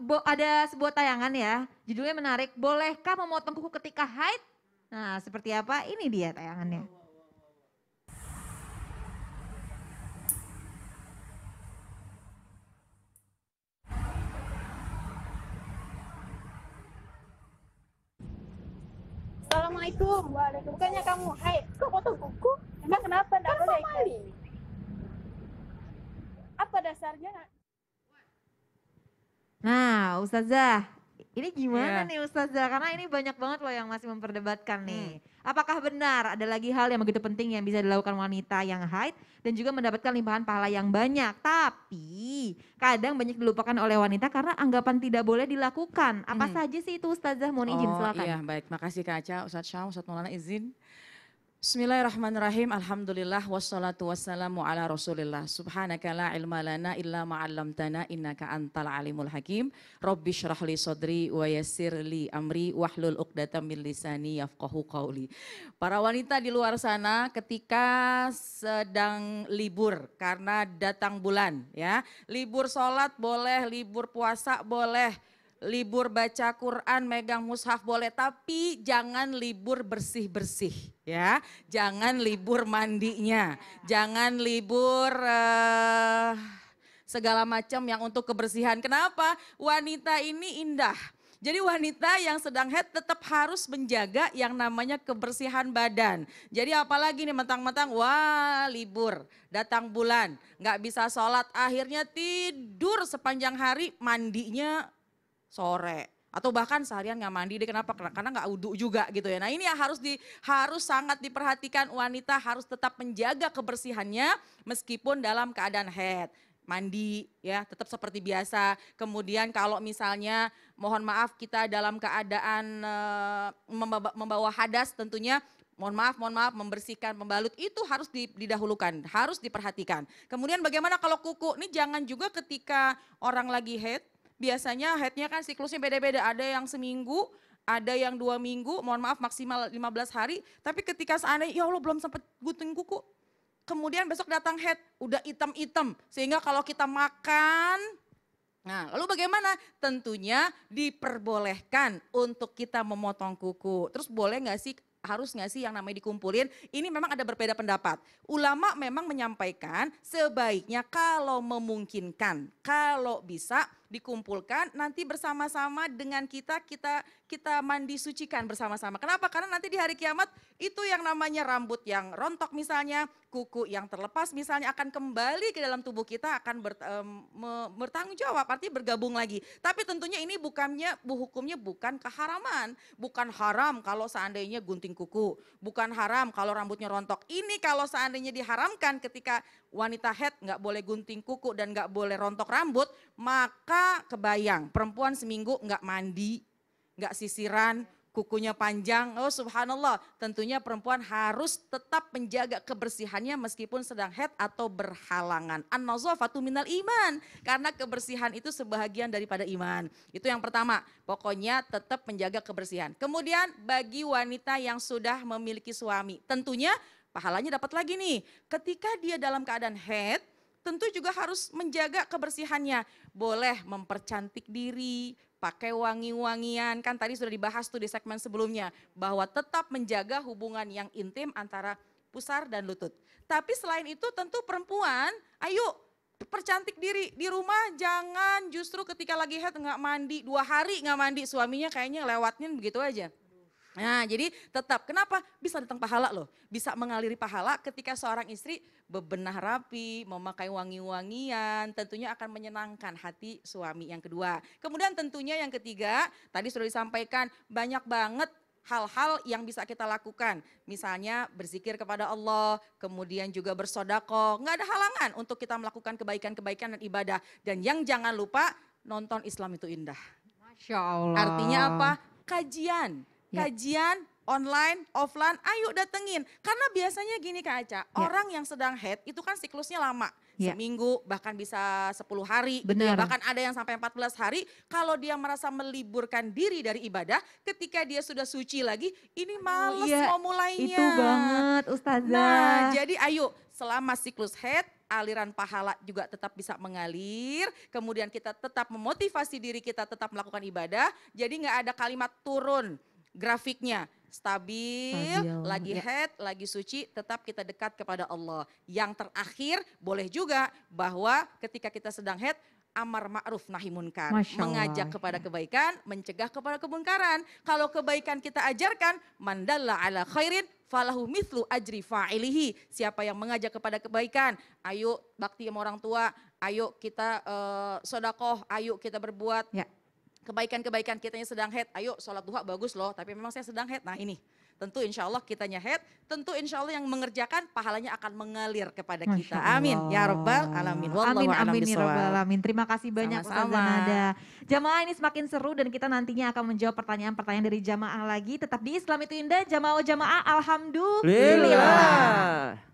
bo, ada sebuah tayangan ya, judulnya menarik, bolehkah memotong kuku ketika haid? Nah, seperti apa? Ini dia tayangannya. Assalamualaikum. Bukannya kamu haid, kok potong kuku? Emang kenapa? Enggak kan boleh. Apa dasarnya? Nah, Ustazah, ini gimana yeah. nih Ustazah? Karena ini banyak banget loh yang masih memperdebatkan nih. Hmm. Apakah benar ada lagi hal yang begitu penting yang bisa dilakukan wanita yang haid dan juga mendapatkan limpahan pahala yang banyak. Tapi kadang banyak dilupakan oleh wanita karena anggapan tidak boleh dilakukan. Apa hmm. saja sih itu Ustazah? Mohon izin oh, silakan. Iya, baik. Makasih Kak Aca, Ustaz Syaw, Ustaz Maulana izin. Bismillahirrahmanirrahim. Alhamdulillah wassalatu wassalamu ala Rasulillah. Subhanaka la ilma lana illa ma 'allamtana innaka antal alimul hakim. Rabbi shrah li sadri wa yassir li amri wahlul 'uqdatam min lisani yafqahu qawli. Para wanita di luar sana ketika sedang libur karena datang bulan ya. Libur salat boleh, libur puasa boleh, libur baca Quran, megang mushaf boleh, tapi jangan libur bersih-bersih ya. Jangan libur mandinya, jangan libur uh, segala macam yang untuk kebersihan. Kenapa? Wanita ini indah. Jadi wanita yang sedang head tetap harus menjaga yang namanya kebersihan badan. Jadi apalagi nih mentang-mentang wah libur, datang bulan, nggak bisa sholat, akhirnya tidur sepanjang hari, mandinya sore atau bahkan seharian nggak mandi deh kenapa karena nggak wudhu juga gitu ya nah ini yang harus di harus sangat diperhatikan wanita harus tetap menjaga kebersihannya meskipun dalam keadaan head mandi ya tetap seperti biasa kemudian kalau misalnya mohon maaf kita dalam keadaan e, membawa, hadas tentunya mohon maaf mohon maaf membersihkan membalut itu harus didahulukan harus diperhatikan kemudian bagaimana kalau kuku ini jangan juga ketika orang lagi head biasanya headnya kan siklusnya beda-beda. Ada yang seminggu, ada yang dua minggu, mohon maaf maksimal 15 hari. Tapi ketika seandainya, ya Allah belum sempat gunting kuku. Kemudian besok datang head, udah item-item. Sehingga kalau kita makan, Nah, lalu bagaimana? Tentunya diperbolehkan untuk kita memotong kuku. Terus boleh nggak sih harus nggak sih yang namanya dikumpulin? Ini memang ada berbeda pendapat. Ulama memang menyampaikan sebaiknya kalau memungkinkan, kalau bisa dikumpulkan nanti bersama-sama dengan kita kita kita mandi sucikan bersama-sama. Kenapa? Karena nanti di hari kiamat itu yang namanya rambut yang rontok misalnya, kuku yang terlepas misalnya akan kembali ke dalam tubuh kita akan ber, um, bertanggung jawab arti bergabung lagi. Tapi tentunya ini bukannya hukumnya bukan keharaman, bukan haram kalau seandainya gunting kuku, bukan haram kalau rambutnya rontok. Ini kalau seandainya diharamkan ketika wanita head nggak boleh gunting kuku dan nggak boleh rontok rambut, maka kebayang perempuan seminggu nggak mandi, nggak sisiran, kukunya panjang. Oh subhanallah, tentunya perempuan harus tetap menjaga kebersihannya meskipun sedang head atau berhalangan. an minal iman, karena kebersihan itu sebahagian daripada iman. Itu yang pertama, pokoknya tetap menjaga kebersihan. Kemudian bagi wanita yang sudah memiliki suami, tentunya pahalanya dapat lagi nih. Ketika dia dalam keadaan head, tentu juga harus menjaga kebersihannya. Boleh mempercantik diri, pakai wangi-wangian, kan tadi sudah dibahas tuh di segmen sebelumnya, bahwa tetap menjaga hubungan yang intim antara pusar dan lutut. Tapi selain itu tentu perempuan, ayo percantik diri di rumah jangan justru ketika lagi head nggak mandi dua hari nggak mandi suaminya kayaknya lewatnya begitu aja Nah, jadi tetap kenapa bisa datang pahala loh? Bisa mengaliri pahala ketika seorang istri bebenah rapi, memakai wangi-wangian, tentunya akan menyenangkan hati suami yang kedua. Kemudian tentunya yang ketiga, tadi sudah disampaikan banyak banget hal-hal yang bisa kita lakukan. Misalnya berzikir kepada Allah, kemudian juga bersodako. Nggak ada halangan untuk kita melakukan kebaikan-kebaikan dan ibadah. Dan yang jangan lupa nonton Islam itu indah. Masya Allah. Artinya apa? Kajian yeah. kajian online, offline, ayo datengin. Karena biasanya gini Kak Aca, yeah. orang yang sedang head itu kan siklusnya lama. Yeah. Seminggu, bahkan bisa 10 hari, Ya, bahkan ada yang sampai 14 hari. Kalau dia merasa meliburkan diri dari ibadah, ketika dia sudah suci lagi, ini males yeah. mau mulainya. Itu banget Ustazah. Nah jadi ayo selama siklus head, aliran pahala juga tetap bisa mengalir, kemudian kita tetap memotivasi diri kita tetap melakukan ibadah, jadi nggak ada kalimat turun, grafiknya stabil, stabil. lagi ya. head, lagi suci, tetap kita dekat kepada Allah. Yang terakhir boleh juga bahwa ketika kita sedang head amar ma'ruf nahi munkar, mengajak kepada kebaikan, mencegah kepada kemungkaran. Kalau kebaikan kita ajarkan, mandalla ala khairin falahu mithlu ajri fa'ilihi. Siapa yang mengajak kepada kebaikan, ayo bakti sama orang tua, ayo kita uh, sodakoh, ayo kita berbuat ya kebaikan-kebaikan kitanya sedang head, ayo sholat duha bagus loh, tapi memang saya sedang head. Nah ini, tentu insya Allah kitanya head, tentu insya Allah yang mengerjakan pahalanya akan mengalir kepada kita. Amin. Ya Rabbal Alamin. Wallahu amin, amin, ya Rabbal Alamin. Terima kasih banyak Sama Jamaah ini semakin seru dan kita nantinya akan menjawab pertanyaan-pertanyaan dari jamaah lagi. Tetap di Islam itu indah, jamaah jamaah Alhamdulillah. Lila.